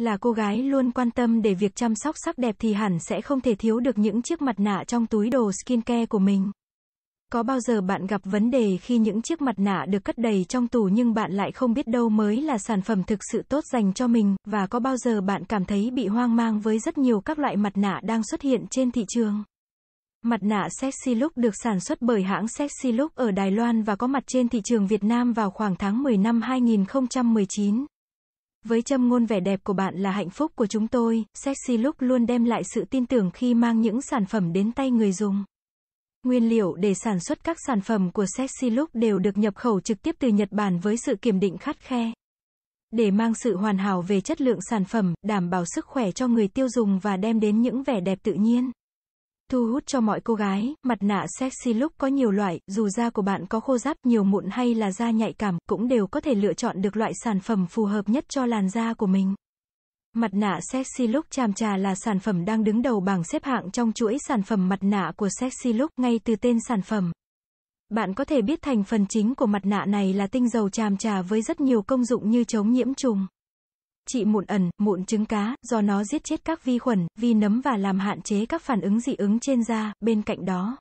Là cô gái luôn quan tâm để việc chăm sóc sắc đẹp thì hẳn sẽ không thể thiếu được những chiếc mặt nạ trong túi đồ skincare của mình. Có bao giờ bạn gặp vấn đề khi những chiếc mặt nạ được cất đầy trong tủ nhưng bạn lại không biết đâu mới là sản phẩm thực sự tốt dành cho mình, và có bao giờ bạn cảm thấy bị hoang mang với rất nhiều các loại mặt nạ đang xuất hiện trên thị trường? Mặt nạ Sexy Look được sản xuất bởi hãng Sexy Look ở Đài Loan và có mặt trên thị trường Việt Nam vào khoảng tháng 10 năm 2019. Với châm ngôn vẻ đẹp của bạn là hạnh phúc của chúng tôi, Sexy Look luôn đem lại sự tin tưởng khi mang những sản phẩm đến tay người dùng. Nguyên liệu để sản xuất các sản phẩm của Sexy Look đều được nhập khẩu trực tiếp từ Nhật Bản với sự kiểm định khắt khe. Để mang sự hoàn hảo về chất lượng sản phẩm, đảm bảo sức khỏe cho người tiêu dùng và đem đến những vẻ đẹp tự nhiên thu hút cho mọi cô gái. Mặt nạ sexy look có nhiều loại, dù da của bạn có khô ráp, nhiều mụn hay là da nhạy cảm, cũng đều có thể lựa chọn được loại sản phẩm phù hợp nhất cho làn da của mình. Mặt nạ Sexy Look Chàm Trà là sản phẩm đang đứng đầu bảng xếp hạng trong chuỗi sản phẩm mặt nạ của Sexy Look ngay từ tên sản phẩm. Bạn có thể biết thành phần chính của mặt nạ này là tinh dầu chàm trà với rất nhiều công dụng như chống nhiễm trùng trị mụn ẩn, mụn trứng cá, do nó giết chết các vi khuẩn, vi nấm và làm hạn chế các phản ứng dị ứng trên da, bên cạnh đó.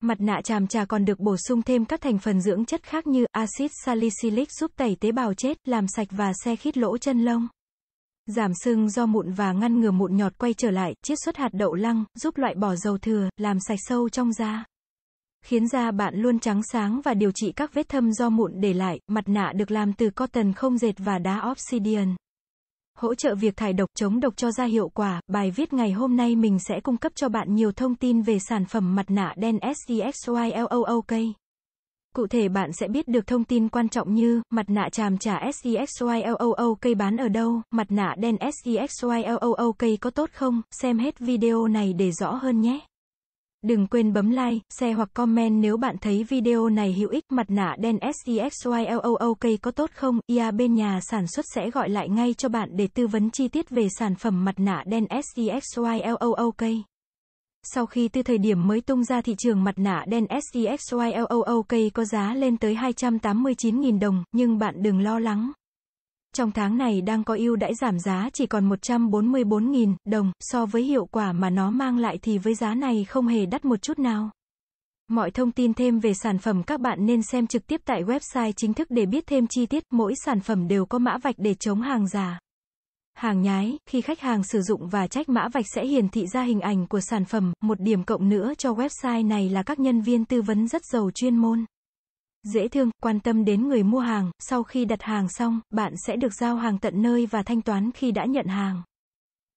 Mặt nạ tràm trà còn được bổ sung thêm các thành phần dưỡng chất khác như axit salicylic giúp tẩy tế bào chết, làm sạch và xe khít lỗ chân lông. Giảm sưng do mụn và ngăn ngừa mụn nhọt quay trở lại, chiết xuất hạt đậu lăng, giúp loại bỏ dầu thừa, làm sạch sâu trong da. Khiến da bạn luôn trắng sáng và điều trị các vết thâm do mụn để lại, mặt nạ được làm từ cotton không dệt và đá obsidian hỗ trợ việc thải độc chống độc cho ra hiệu quả. Bài viết ngày hôm nay mình sẽ cung cấp cho bạn nhiều thông tin về sản phẩm mặt nạ đen SDXYLOOK. Cụ thể bạn sẽ biết được thông tin quan trọng như mặt nạ tràm trả SDXYLOOK bán ở đâu, mặt nạ đen SDXYLOOK có tốt không, xem hết video này để rõ hơn nhé. Đừng quên bấm like, share hoặc comment nếu bạn thấy video này hữu ích. Mặt nạ đen SEXYLOOK có tốt không? IA dạ, bên nhà sản xuất sẽ gọi lại ngay cho bạn để tư vấn chi tiết về sản phẩm mặt nạ đen SEXYLOOK. Sau khi từ thời điểm mới tung ra thị trường mặt nạ đen SEXYLOOK có giá lên tới 289.000 đồng, nhưng bạn đừng lo lắng trong tháng này đang có ưu đãi giảm giá chỉ còn 144.000 đồng, so với hiệu quả mà nó mang lại thì với giá này không hề đắt một chút nào. Mọi thông tin thêm về sản phẩm các bạn nên xem trực tiếp tại website chính thức để biết thêm chi tiết, mỗi sản phẩm đều có mã vạch để chống hàng giả. Hàng nhái, khi khách hàng sử dụng và trách mã vạch sẽ hiển thị ra hình ảnh của sản phẩm, một điểm cộng nữa cho website này là các nhân viên tư vấn rất giàu chuyên môn dễ thương, quan tâm đến người mua hàng, sau khi đặt hàng xong, bạn sẽ được giao hàng tận nơi và thanh toán khi đã nhận hàng.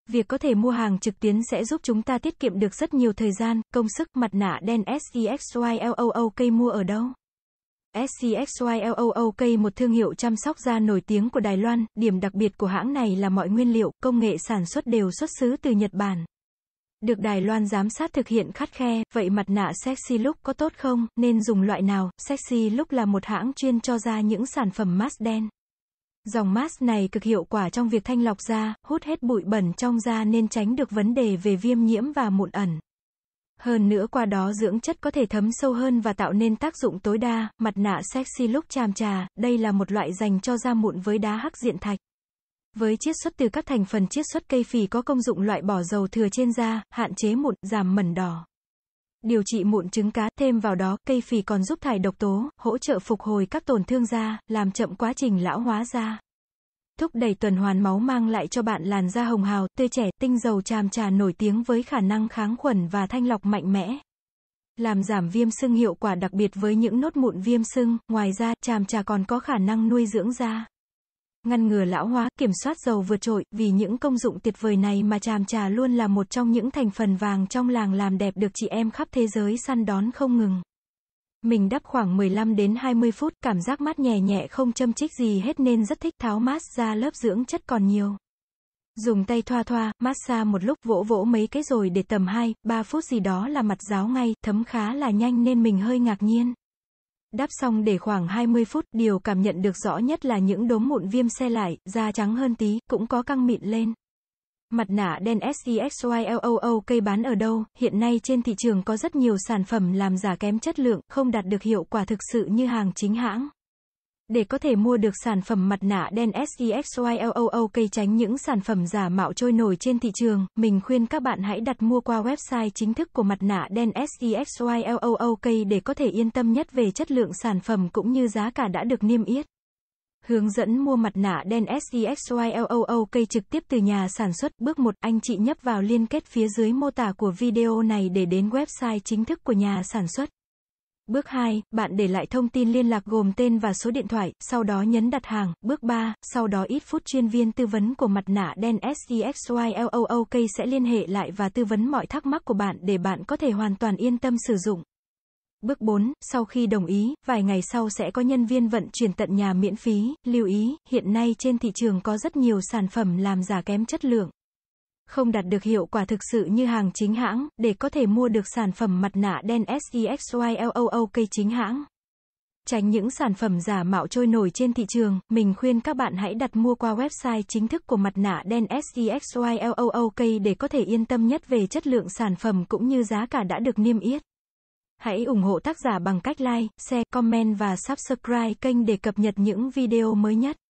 Việc có thể mua hàng trực tuyến sẽ giúp chúng ta tiết kiệm được rất nhiều thời gian, công sức, mặt nạ đen SEXYLOOK mua ở đâu? SCXYLOOK một thương hiệu chăm sóc da nổi tiếng của Đài Loan, điểm đặc biệt của hãng này là mọi nguyên liệu, công nghệ sản xuất đều xuất xứ từ Nhật Bản. Được Đài Loan giám sát thực hiện khắt khe, vậy mặt nạ Sexy Look có tốt không, nên dùng loại nào? Sexy Look là một hãng chuyên cho ra những sản phẩm mask đen. Dòng mask này cực hiệu quả trong việc thanh lọc da, hút hết bụi bẩn trong da nên tránh được vấn đề về viêm nhiễm và mụn ẩn. Hơn nữa qua đó dưỡng chất có thể thấm sâu hơn và tạo nên tác dụng tối đa, mặt nạ sexy lúc chàm trà, đây là một loại dành cho da mụn với đá hắc diện thạch. Với chiết xuất từ các thành phần chiết xuất cây phì có công dụng loại bỏ dầu thừa trên da, hạn chế mụn, giảm mẩn đỏ. Điều trị mụn trứng cá, thêm vào đó, cây phì còn giúp thải độc tố, hỗ trợ phục hồi các tổn thương da, làm chậm quá trình lão hóa da. Thúc đẩy tuần hoàn máu mang lại cho bạn làn da hồng hào, tươi trẻ, tinh dầu tràm trà nổi tiếng với khả năng kháng khuẩn và thanh lọc mạnh mẽ làm giảm viêm sưng hiệu quả đặc biệt với những nốt mụn viêm sưng, ngoài ra, tràm trà còn có khả năng nuôi dưỡng da ngăn ngừa lão hóa, kiểm soát dầu vượt trội, vì những công dụng tuyệt vời này mà tràm trà luôn là một trong những thành phần vàng trong làng làm đẹp được chị em khắp thế giới săn đón không ngừng. Mình đắp khoảng 15 đến 20 phút, cảm giác mát nhẹ nhẹ không châm chích gì hết nên rất thích tháo mát ra lớp dưỡng chất còn nhiều. Dùng tay thoa thoa, massage một lúc vỗ vỗ mấy cái rồi để tầm 2, 3 phút gì đó là mặt ráo ngay, thấm khá là nhanh nên mình hơi ngạc nhiên. Đáp xong để khoảng 20 phút, điều cảm nhận được rõ nhất là những đốm mụn viêm xe lại, da trắng hơn tí, cũng có căng mịn lên. Mặt nạ đen SEXYLOO cây bán ở đâu, hiện nay trên thị trường có rất nhiều sản phẩm làm giả kém chất lượng, không đạt được hiệu quả thực sự như hàng chính hãng. Để có thể mua được sản phẩm mặt nạ đen SEXYLOO cây tránh những sản phẩm giả mạo trôi nổi trên thị trường, mình khuyên các bạn hãy đặt mua qua website chính thức của mặt nạ đen SEXYLOO cây để có thể yên tâm nhất về chất lượng sản phẩm cũng như giá cả đã được niêm yết. Hướng dẫn mua mặt nạ đen SEXYLOO cây trực tiếp từ nhà sản xuất. Bước 1, anh chị nhấp vào liên kết phía dưới mô tả của video này để đến website chính thức của nhà sản xuất. Bước 2, bạn để lại thông tin liên lạc gồm tên và số điện thoại, sau đó nhấn đặt hàng. Bước 3, sau đó ít phút chuyên viên tư vấn của mặt nạ đen SEXYLOOK sẽ liên hệ lại và tư vấn mọi thắc mắc của bạn để bạn có thể hoàn toàn yên tâm sử dụng. Bước 4, sau khi đồng ý, vài ngày sau sẽ có nhân viên vận chuyển tận nhà miễn phí. Lưu ý, hiện nay trên thị trường có rất nhiều sản phẩm làm giả kém chất lượng không đạt được hiệu quả thực sự như hàng chính hãng, để có thể mua được sản phẩm mặt nạ đen SEXYLOOK chính hãng. Tránh những sản phẩm giả mạo trôi nổi trên thị trường, mình khuyên các bạn hãy đặt mua qua website chính thức của mặt nạ đen SEXYLOOK để có thể yên tâm nhất về chất lượng sản phẩm cũng như giá cả đã được niêm yết. Hãy ủng hộ tác giả bằng cách like, share, comment và subscribe kênh để cập nhật những video mới nhất.